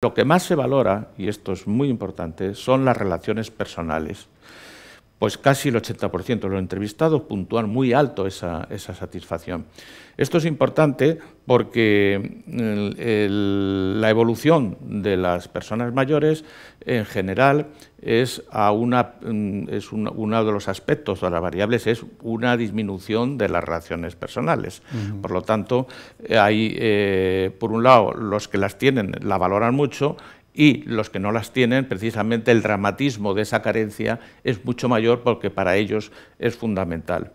Lo que más se valora, y esto es muy importante, son las relaciones personales pues casi el 80% de los entrevistados puntúan muy alto esa, satisfacción. Esto es importante porque mm, la evolución de las personas mayores en general es, a una, mm, es uno de los aspectos o las variables, es una disminución de las relaciones personales. Por lo tanto, hay, eh, por un lado, los que las tienen la valoran mucho y los que no las tienen, precisamente el dramatismo de esa carencia es mucho mayor porque para ellos es fundamental.